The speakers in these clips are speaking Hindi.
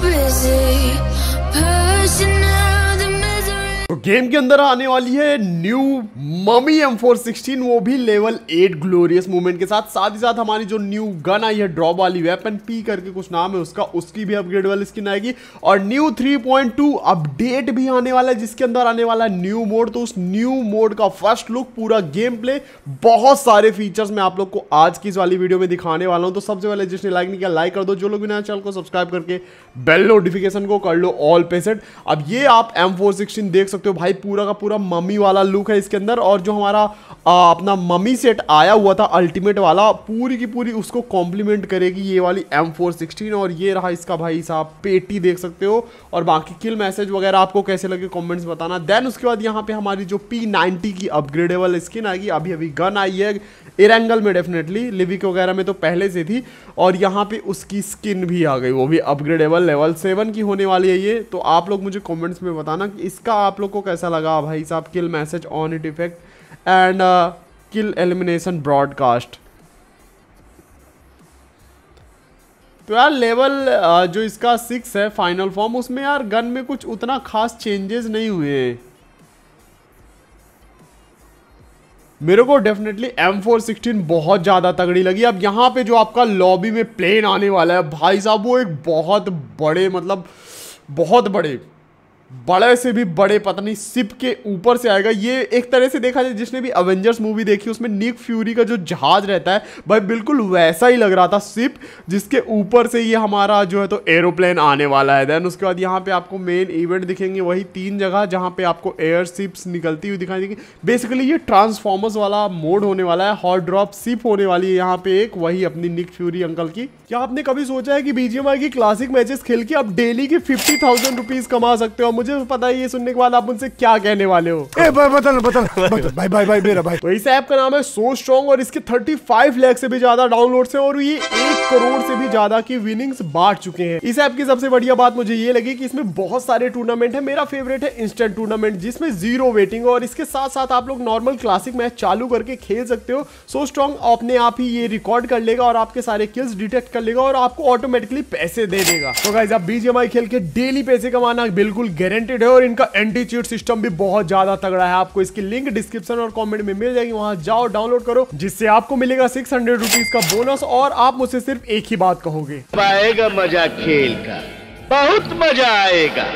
busy तो गेम के अंदर आने वाली है new mummy M four sixteen वो भी लेवल एट ग्लोरियस मूवमेंट के साथ साथ ही साथ हमारी जो न्यू गन आई है ड्रॉप वाली वेपन पी करके कुछ नाम है उसका उसकी भी अपग्रेड वाली स्किन आएगी और न्यू 3.2 अपडेट भी आने वाला है जिसके अंदर आने वाला है न्यू मोड तो उस न्यू मोड का फर्स्ट लुक पूरा गेम प्ले बहुत सारे फीचर्स मैं आप लोग को आज की इस वाली वीडियो में दिखाने वाला हूँ तो सबसे पहले जिसने लाइक नहीं किया लाइक कर दो जो लोग भी नया चैनल को सब्सक्राइब करके बेल नोटिफिकेशन को कर लो ऑल पे अब ये आप एम देख सकते सकते हो भाई पूरा का पूरा मम्मी वाला लुक है इसके अंदर और जो हमारा आ, अपना मम्मी सेट आया हुआ था अल्टीमेट वाला पूरी की पूरी उसको कॉम्प्लीमेंट करेगी ये वाली एम और ये रहा इसका भाई साहब पेटी देख सकते हो और बाकी किल मैसेज वगैरह आपको कैसे लगे कॉमेंट्स बताना देन उसके बाद यहाँ पे हमारी जो पी की अपग्रेडेबल स्किन आएगी अभी अभी गन आई है इरेंगल में डेफिनेटली लिविक वगैरह में तो पहले से थी और यहाँ पे उसकी स्किन भी आ गई वो भी अपग्रेडेबल लेवल सेवन की होने वाली है ये तो आप लोग मुझे कमेंट्स में बताना कि इसका आप लोग को कैसा लगा भाई साहब kill message on it effect and kill elimination broadcast तो यार लेवल uh, जो इसका सिक्स है फाइनल फॉर्म उसमें यार गन में कुछ उतना खास चेंजेस नहीं हुए हैं मेरे को डेफिनेटली एम फोर सिक्सटीन बहुत ज़्यादा तगड़ी लगी अब यहाँ पे जो आपका लॉबी में प्लेन आने वाला है भाई साहब वो एक बहुत बड़े मतलब बहुत बड़े बड़े से भी बड़े पता नहीं सिप के ऊपर से आएगा ये एक तरह से देखा जाए जिसने भी अवेंजर्स मूवी देखी उसमें निक फ्यूरी का जो जहाज रहता है भाई बिल्कुल वैसा ही लग रहा था सिप जिसके ऊपर से ये हमारा जो है तो एरोप्लेन आने वाला है देन उसके बाद यहाँ पे आपको मेन इवेंट दिखेंगे वही तीन जगह जहाँ पे आपको एयर सिप्स निकलती हुई दिखाई देंगी बेसिकली ये ट्रांसफॉर्मर्स वाला मोड होने वाला है हॉट ड्रॉप सिप होने वाली है यहाँ पे एक वही अपनी निक फ्यूरी अंकल की क्या आपने कभी सोचा है कि बीजेम की क्लासिक मैचेस खेल के आप डेली के फिफ्टी थाउजेंड रुपीज कमा सकते हो मुझे पता है ये सुनने के बाद आप उनसे क्या कहने वाले हो ए भाई बता लो बता भाई भाई भाई मेरा भाई तो इस ऐप का नाम है सो स्ट्रॉन्ग और इसके 35 लाख से भी ज्यादा डाउनलोड्स हैं और ये एक करोड़ से भी ज्यादा की विनिंग्स बांट चुके हैं इस ऐप की सबसे बढ़िया बात मुझे ये लगी की इसमें बहुत सारे टूर्नामेंट है मेरा फेवरेट है इंस्टेंट टूर्नामेंट जिसमें जीरो वेटिंग और इसके साथ साथ आप लोग नॉर्मल क्लासिक मैच चालू करके खेल सकते हो सो स्ट्रॉन्ग अपने आप ही ये रिकॉर्ड कर लेगा और आपके सारे किल्स डिटेक्ट कर लेगा और आपको ऑटोमेटिकली पैसे दे देगा तो गाइज आप बीजेमआई खेल के डेली पैसे कमाना बिल्कुल गारंटेड है और इनका एंटी चीट सिस्टम भी बहुत ज्यादा तगड़ा है आपको इसकी लिंक डिस्क्रिप्शन और कॉमेंट में मिल जाएगी वहां जाओ डाउनलोड करो जिससे आपको मिलेगा सिक्स हंड्रेड रुपीज का बोनस और आप मुझसे सिर्फ एक ही बात कहोगे आएगा मजा खेल का बहुत मजा आएगा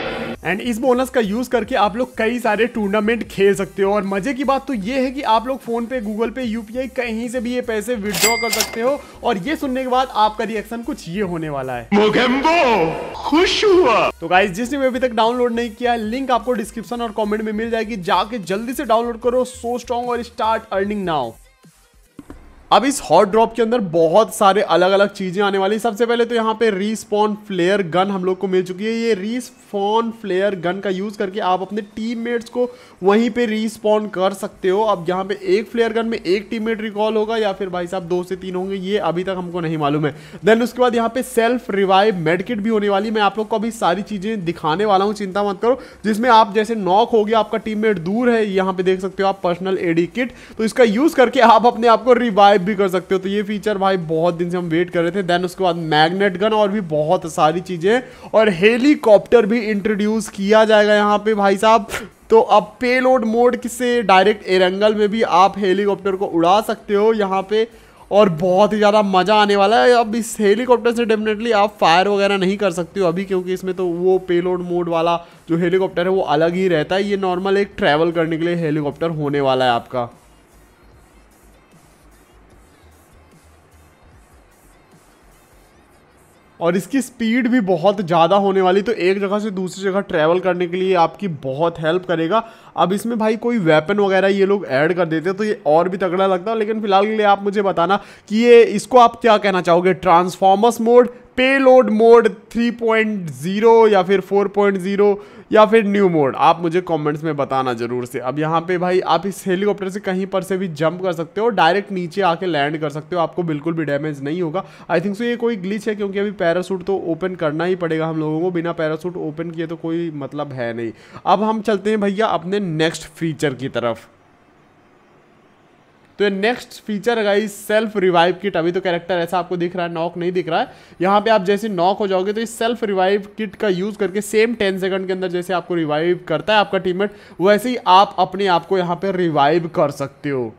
एंड इस बोनस का यूज़ करके आप लोग कई सारे टूर्नामेंट खेल सकते हो और मज़े की बात तो ये है कि आप लोग फ़ोन पे गूगल पे यूपीआई कहीं से भी ये पैसे विड्रॉ कर सकते हो और ये सुनने के बाद आपका रिएक्शन कुछ ये होने वाला है मोगेम्बो खुश हुआ तो गाइज जिसने भी अभी तक डाउनलोड नहीं किया लिंक आपको डिस्क्रिप्शन और कॉमेंट में मिल जाएगी जाके जल्दी से डाउनलोड करो सो स्ट्रॉन्ग और स्टार्ट अर्निंग नाउ अब इस हॉट ड्रॉप के अंदर बहुत सारे अलग अलग चीज़ें आने वाली सबसे पहले तो यहाँ पे रिस्पॉन फ्लेयर गन हम लोग को मिल चुकी है ये रिस्पॉन फ्लेयर गन का यूज़ करके आप अपने टीममेट्स को वहीं पे रिस्पॉन्ड कर सकते हो अब यहाँ पे एक फ्लेयर गन में एक टीममेट रिकॉल होगा या फिर भाई साहब दो से तीन होंगे ये अभी तक हमको नहीं मालूम है देन उसके बाद यहाँ पे सेल्फ रिवाइव मेडकिट भी होने वाली मैं आप लोग को अभी सारी चीज़ें दिखाने वाला हूँ चिंता मत करो जिसमें आप जैसे नॉक हो गया आपका टीम दूर है यहाँ पे देख सकते हो आप पर्सनल एडी किट तो इसका यूज़ करके आप अपने आप को रिवाइव भी कर सकते हो तो ये फीचर भाई बहुत दिन से हम वेट कर रहे थे देन उसके बाद मैग्नेट गन और भी बहुत सारी चीज़ें और हेलीकॉप्टर भी इंट्रोड्यूस किया जाएगा यहाँ पे भाई साहब तो अब पेलोड मोड से डायरेक्ट एरंगल में भी आप हेलीकॉप्टर को उड़ा सकते हो यहाँ पे और बहुत ही ज़्यादा मज़ा आने वाला है अब इस हेलीकॉप्टर से डेफिनेटली आप फायर वगैरह नहीं कर सकते हो अभी क्योंकि इसमें तो वो पेलोड मोड वाला जो हेलीकॉप्टर है वो अलग ही रहता है ये नॉर्मल एक ट्रैवल करने के लिए हेलीकॉप्टर होने वाला है आपका और इसकी स्पीड भी बहुत ज़्यादा होने वाली तो एक जगह से दूसरी जगह ट्रैवल करने के लिए आपकी बहुत हेल्प करेगा अब इसमें भाई कोई वेपन वगैरह ये लोग ऐड कर देते तो ये और भी तगड़ा लगता लेकिन फिलहाल के लिए आप मुझे बताना कि ये इसको आप क्या कहना चाहोगे ट्रांसफॉर्मर्स मोड पेलोड मोड 3.0 या फिर 4.0 या फिर न्यू मोड आप मुझे कमेंट्स में बताना जरूर से अब यहाँ पे भाई आप इस हेलीकॉप्टर से कहीं पर से भी जंप कर सकते हो डायरेक्ट नीचे आके लैंड कर सकते हो आपको बिल्कुल भी डैमेज नहीं होगा आई थिंक सो ये कोई ग्लिच है क्योंकि अभी पैरासूट तो ओपन करना ही पड़ेगा हम लोगों को बिना पैरासूट ओपन किए तो कोई मतलब है नहीं अब हम चलते हैं भैया अपने नेक्स्ट फीचर की तरफ तो ये next feature guys self revive kit अभी तो कैरेक्टर ऐसा आपको दिख रहा है नॉक नहीं दिख रहा है यहाँ पे आप जैसे नॉक हो जाओगे तो इस सेल्फ रिवाइव किट का यूज़ करके सेम टेन सेकंड के अंदर जैसे आपको रिवाइव करता है आपका टीममेट वैसे ही आप अपने आप को यहाँ पे रिवाइव कर सकते हो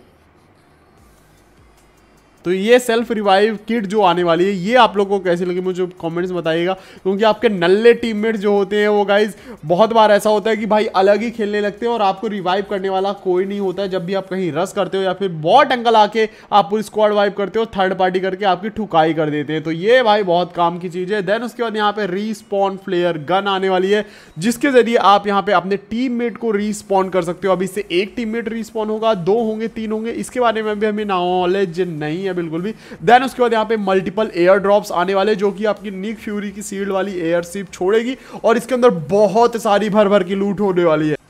तो ये सेल्फ रिवाइव किट जो आने वाली है ये आप लोग को कैसी लगी मुझे कॉमेंट्स बताइएगा क्योंकि आपके नल्ले टीममेट्स जो होते हैं वो गाइज बहुत बार ऐसा होता है कि भाई अलग ही खेलने लगते हैं और आपको रिवाइव करने वाला कोई नहीं होता है जब भी आप कहीं रस करते हो या फिर बॉट अंकल आके आप पूरी स्क्वाड वाइव करते हो थर्ड पार्टी करके आपकी ठुकाई कर देते हैं तो ये भाई बहुत काम की चीज़ है देन उसके बाद यहाँ पे रिस्पॉन फ्लेयर गन आने वाली है जिसके जरिए आप यहाँ पे अपने टीम को रिस्पॉन्ड कर सकते हो अभी इससे एक टीम रिस्पॉन्ड होगा दो होंगे तीन होंगे इसके बारे में भी हमें नॉलेज नहीं है है बिल्कुल भी देन उसके बाद यहाँ पे मल्टीपल एयर ड्रॉप्स आने वाले जो कि आपकी निक फ्यूरी की सील्ड वाली एयरशिप छोड़ेगी और इसके अंदर बहुत सारी भर भर की लूट होने वाली है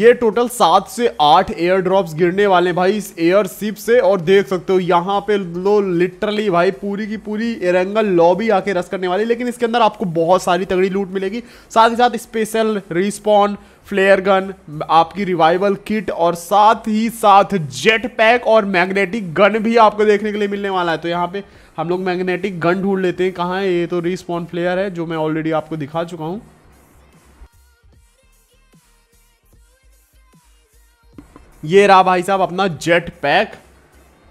ये टोटल सात से आठ एयर ड्रॉप्स गिरने वाले भाई इस एयर सिप से और देख सकते हो यहाँ पे लो लिटरली भाई पूरी की पूरी एरेंगल लॉबी आके रस करने वाली लेकिन इसके अंदर आपको बहुत सारी तगड़ी लूट मिलेगी साथ ही साथ स्पेशल रिस्पॉन्ड फ्लेयर गन आपकी रिवाइवल किट और साथ ही साथ जेट पैक और मैग्नेटिक गन भी आपको देखने के लिए मिलने वाला है तो यहाँ पे हम लोग मैग्नेटिक गन ढूंढ लेते हैं कहाँ है ये तो रिस्पॉन्ड फ्लेयर है जो मैं ऑलरेडी आपको दिखा चुका हूँ ये रहा भाई साहब अपना जेट पैक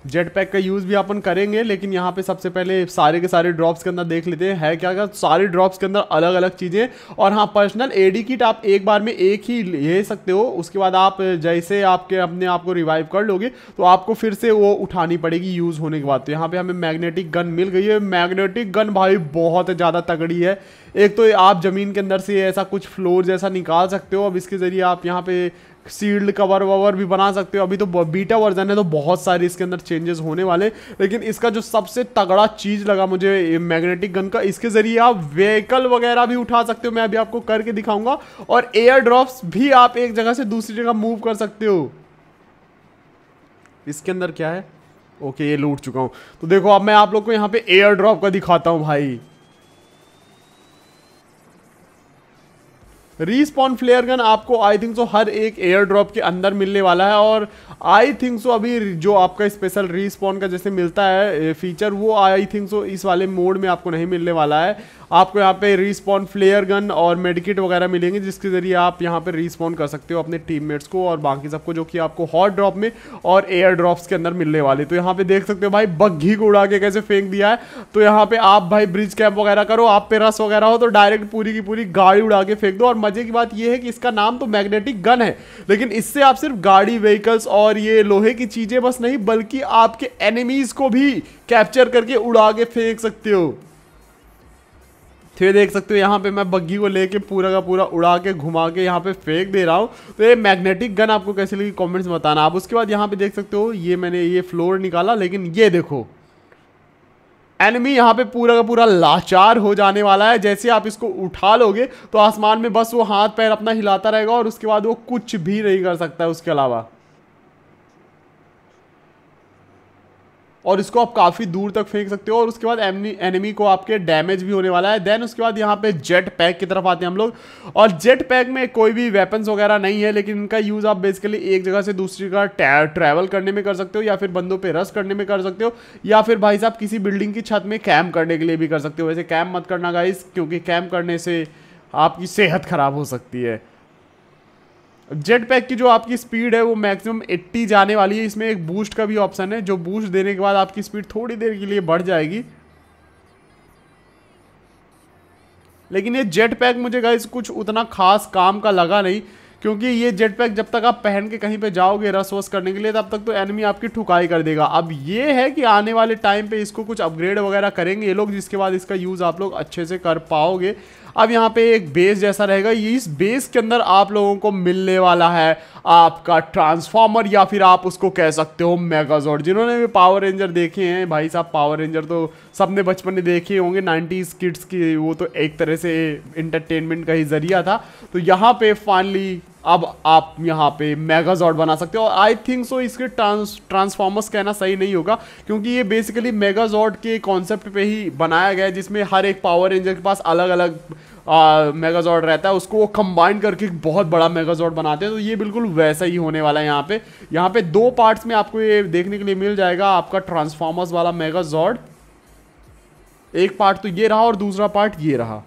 जेट पैक का यूज़ भी अपन करेंगे लेकिन यहाँ पे सबसे पहले सारे के सारे ड्रॉप्स के अंदर देख लेते हैं है क्या क्या सारे ड्रॉप्स के अंदर अलग अलग चीज़ें और हाँ पर्सनल एडी किट आप एक बार में एक ही ले सकते हो उसके बाद आप जैसे आपके अपने आप को रिवाइव कर लोगे तो आपको फिर से वो उठानी पड़ेगी यूज़ होने के बाद तो यहाँ पर हमें मैग्नेटिक गन मिल गई है मैग्नेटिक गन भाई बहुत ज़्यादा तगड़ी है एक तो आप ज़मीन के अंदर से ऐसा कुछ फ्लोर जैसा निकाल सकते हो अब इसके ज़रिए आप यहाँ पर सील्ड कवर ववर भी बना सकते हो अभी तो बीटा वर्जन है तो बहुत सारे इसके अंदर चेंजेस होने वाले हैं लेकिन इसका जो सबसे तगड़ा चीज़ लगा मुझे मैग्नेटिक गन का इसके ज़रिए आप व्हीकल वगैरह भी उठा सकते हो मैं अभी आपको करके दिखाऊंगा और एयर ड्रॉप्स भी आप एक जगह से दूसरी जगह मूव कर सकते हो इसके अंदर क्या है ओके ये लूट चुका हूं तो देखो अब मैं आप लोग को यहाँ पे एयर ड्रॉप का दिखाता हूँ भाई रिस्पॉन्ड फ्लेयर गन आपको आई थिंक सो हर एक एयर ड्रॉप के अंदर मिलने वाला है और आई थिंक सो अभी जो आपका स्पेशल रिस्पॉन्ड का जैसे मिलता है फीचर वो आई थिंक सो इस वाले मोड में आपको नहीं मिलने वाला है आपको यहाँ पे रिस्पॉन्ड फ्लेयर गन और मेडिकेट वगैरह मिलेंगे जिसके ज़रिए आप यहाँ पे रिस्पॉन्ड कर सकते हो अपने टीममेट्स को और बाकी सबको जो कि आपको हॉट ड्रॉप में और एयर ड्रॉप्स के अंदर मिलने वाले तो यहाँ पे देख सकते हो भाई बग्घी को उड़ा के कैसे फेंक दिया है तो यहाँ पे आप भाई ब्रिज कैंप वगैरह करो आप पे रस वगैरह हो तो डायरेक्ट पूरी की पूरी गाड़ी उड़ा के फेंक दो और मजे की बात यह है कि इसका नाम तो मैग्नेटिक गन है लेकिन इससे आप सिर्फ गाड़ी व्हीकल्स और ये लोहे की चीज़ें बस नहीं बल्कि आपके एनिमीज़ को भी कैप्चर करके उड़ा के फेंक सकते हो तो ये देख सकते हो यहाँ पे मैं बग्गी को लेके पूरा का पूरा उड़ा के घुमा के यहाँ पे फेंक दे रहा हूँ तो ये मैग्नेटिक गन आपको कैसे लगी कमेंट्स में बताना आप उसके बाद यहाँ पे देख सकते हो ये मैंने ये फ्लोर निकाला लेकिन ये देखो एनिमी यहाँ पे पूरा का पूरा लाचार हो जाने वाला है जैसे आप इसको उठा लोगे तो आसमान में बस वो हाथ पैर अपना हिलाता रहेगा और उसके बाद वो कुछ भी नहीं कर सकता है उसके अलावा और इसको आप काफ़ी दूर तक फेंक सकते हो और उसके बाद एनिमी को आपके डैमेज भी होने वाला है देन उसके बाद यहाँ पे जेट पैक की तरफ आते हैं हम लोग और जेट पैक में कोई भी वेपन्स वगैरह नहीं है लेकिन इनका यूज़ आप बेसिकली एक जगह से दूसरी जगह ट्रैवल करने में कर सकते हो या फिर बंदों पर रस करने में कर सकते हो या फिर भाई साहब किसी बिल्डिंग की छत में कैम्प करने के लिए भी कर सकते हो वैसे कैम्प मत करना गाइस क्योंकि कैम्प करने से आपकी सेहत ख़राब हो सकती है जेट पैक की जो आपकी स्पीड है वो मैक्सिमम 80 जाने वाली है इसमें एक बूस्ट का भी ऑप्शन है जो बूस्ट देने के बाद आपकी स्पीड थोड़ी देर के लिए बढ़ जाएगी लेकिन ये जेट पैक मुझे गाइस कुछ उतना खास काम का लगा नहीं क्योंकि ये जेट पैक जब तक आप पहन के कहीं पे जाओगे रस वस करने के लिए तब तक तो एनमी आपकी ठुकाई कर देगा अब ये है कि आने वाले टाइम पे इसको कुछ अपग्रेड वगैरह करेंगे ये लोग जिसके बाद इसका यूज़ आप लोग अच्छे से कर पाओगे अब यहाँ पे एक बेस जैसा रहेगा इस बेस के अंदर आप लोगों को मिलने वाला है आपका ट्रांसफार्मर या फिर आप उसको कह सकते हो मेगाजोड जिन्होंने भी पावर रेंजर देखे हैं भाई साहब पावर रेंजर तो सबने बचपन में देखे होंगे नाइन्टीज़ किड्स की वो तो एक तरह से इंटरटेनमेंट का ही जरिया था तो यहाँ पे फाइनली अब आप यहाँ पे मेगाजॉर्ड बना सकते हो और आई थिंक सो इसके ट्रांस ट्रांसफॉर्मर्स कहना सही नहीं होगा क्योंकि ये बेसिकली मेगाजॉर्ड के कॉन्सेप्ट पे ही बनाया गया है जिसमें हर एक पावर रेंजर के पास अलग अलग मेगाजॉर्ड रहता है उसको वो कंबाइन करके एक बहुत बड़ा मेगाजॉर्ड बनाते हैं तो ये बिल्कुल वैसा ही होने वाला है यहाँ पे यहाँ पे दो पार्ट्स में आपको ये देखने के लिए मिल जाएगा आपका ट्रांसफॉर्मर्स वाला मेगाजॉर्ड एक पार्ट तो ये रहा और दूसरा पार्ट ये रहा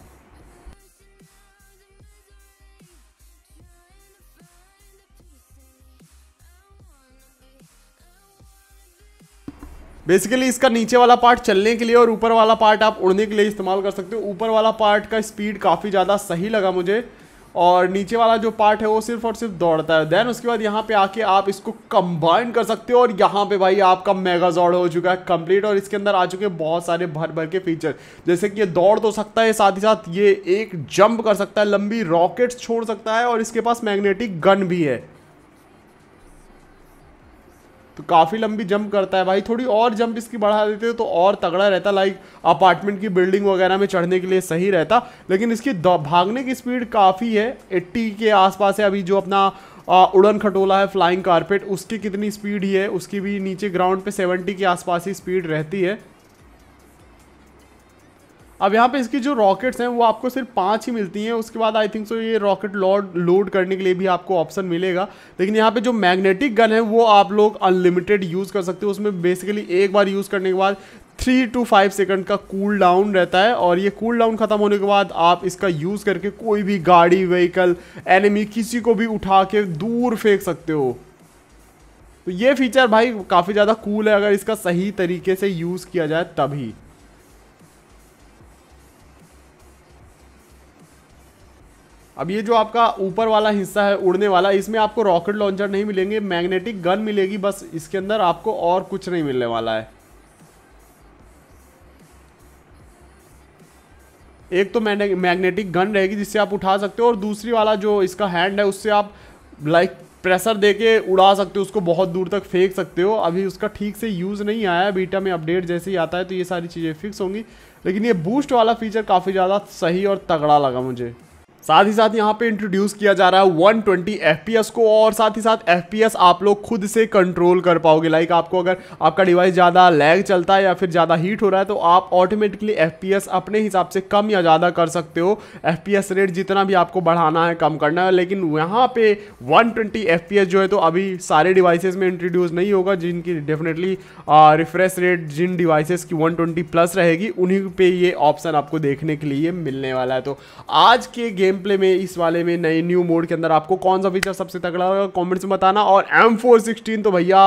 बेसिकली इसका नीचे वाला पार्ट चलने के लिए और ऊपर वाला पार्ट आप उड़ने के लिए इस्तेमाल कर सकते हो ऊपर वाला पार्ट का स्पीड काफ़ी ज़्यादा सही लगा मुझे और नीचे वाला जो पार्ट है वो सिर्फ और सिर्फ दौड़ता है देन उसके बाद यहाँ पे आके आप इसको कंबाइन कर सकते हो और यहाँ पे भाई आपका मेगाजॉड हो चुका है कंप्लीट और इसके अंदर आ चुके हैं बहुत सारे भर भर के फीचर जैसे कि ये दौड़ तो सकता है साथ ही साथ ये एक जंप कर सकता है लंबी रॉकेट्स छोड़ सकता है और इसके पास मैग्नेटिक गन भी है तो काफ़ी लंबी जंप करता है भाई थोड़ी और जंप इसकी बढ़ा देते तो और तगड़ा रहता लाइक अपार्टमेंट की बिल्डिंग वगैरह में चढ़ने के लिए सही रहता लेकिन इसकी भागने की स्पीड काफ़ी है एट्टी के आसपास है अभी जो अपना आ, उड़न खटोला है फ्लाइंग कारपेट उसकी कितनी स्पीड ही है उसकी भी नीचे ग्राउंड पर सेवेंटी के आसपास ही स्पीड रहती है अब यहाँ पे इसकी जो रॉकेट्स हैं वो आपको सिर्फ पाँच ही मिलती हैं उसके बाद आई थिंक सो ये रॉकेट लॉड लोड करने के लिए भी आपको ऑप्शन मिलेगा लेकिन यहाँ पे जो मैग्नेटिक गन है वो आप लोग अनलिमिटेड यूज़ कर सकते हो उसमें बेसिकली एक बार यूज़ करने के बाद थ्री टू फाइव सेकंड का कूल डाउन रहता है और ये कूल डाउन ख़त्म होने के बाद आप इसका यूज़ करके कोई भी गाड़ी व्हीकल एनिमी किसी को भी उठा के दूर फेंक सकते हो तो ये फीचर भाई काफ़ी ज़्यादा कूल है अगर इसका सही तरीके से यूज़ किया जाए तभी अब ये जो आपका ऊपर वाला हिस्सा है उड़ने वाला इसमें आपको रॉकेट लॉन्चर नहीं मिलेंगे मैग्नेटिक गन मिलेगी बस इसके अंदर आपको और कुछ नहीं मिलने वाला है एक तो मैग्नेटिक गन रहेगी जिससे आप उठा सकते हो और दूसरी वाला जो इसका हैंड है उससे आप लाइक प्रेशर देके उड़ा सकते हो उसको बहुत दूर तक फेंक सकते हो अभी उसका ठीक से यूज़ नहीं आया है बीटा में अपडेट जैसे ही आता है तो ये सारी चीज़ें फिक्स होंगी लेकिन ये बूस्ट वाला फीचर काफ़ी ज़्यादा सही और तगड़ा लगा मुझे साथ ही साथ यहाँ पे इंट्रोड्यूस किया जा रहा है 120 ट्वेंटी को और साथ ही साथ एफ आप लोग खुद से कंट्रोल कर पाओगे लाइक आपको अगर आपका डिवाइस ज़्यादा लैग चलता है या फिर ज़्यादा हीट हो रहा है तो आप ऑटोमेटिकली एफ अपने हिसाब से कम या ज़्यादा कर सकते हो एफ रेट जितना भी आपको बढ़ाना है कम करना है लेकिन यहाँ पे 120 ट्वेंटी जो है तो अभी सारे डिवाइसेज़ में इंट्रोड्यूस नहीं होगा जिनकी डेफिनेटली रिफ्रेश रेट जिन डिवाइसेज की वन प्लस रहेगी उन्हीं पर ये ऑप्शन आपको देखने के लिए मिलने वाला है तो आज के गेम गेम प्ले में इस वाले में नए न्यू मोड के अंदर आपको कौन सा फीचर सबसे तगड़ा लगा कॉमेंट्स में बताना और एम फोर सिक्सटीन तो भैया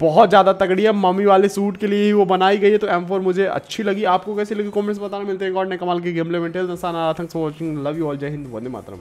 बहुत ज़्यादा तगड़ी है मम्मी वाले सूट के लिए ही वो बनाई गई है तो एम फोर मुझे अच्छी लगी आपको कैसी लगी कमेंट्स बताना मिलते हैं गॉड ने कमाल की गेम प्ले में thanks for watching love you all जय हिंद वंदे मातरम